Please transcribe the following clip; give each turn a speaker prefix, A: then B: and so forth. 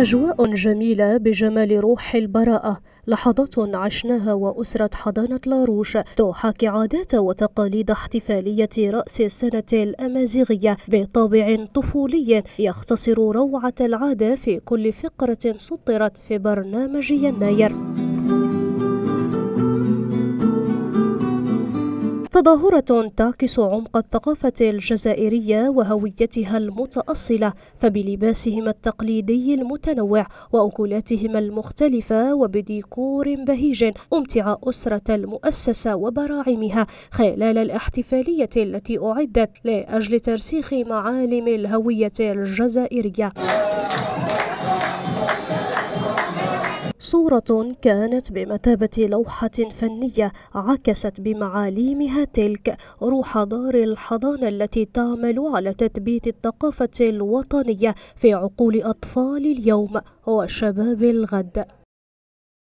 A: أجواء جميلة بجمال روح البراءة لحظات عشناها وأسرة حضانة لاروش تحاكي عادات وتقاليد احتفالية رأس السنة الأمازيغية بطابع طفولي يختصر روعة العادة في كل فقرة سطرت في برنامج يناير تظاهرة تعكس عمق الثقافة الجزائرية وهويتها المتأصلة فبلباسهم التقليدي المتنوع وأكلاتهم المختلفة وبديكور بهيج أمتع أسرة المؤسسة وبراعمها خلال الاحتفالية التي أعدت لأجل ترسيخ معالم الهوية الجزائرية صورة كانت بمثابة لوحة فنية عكست بمعاليمها تلك روح دار الحضانة التي تعمل على تثبيت الثقافة الوطنية في عقول أطفال اليوم وشباب الغد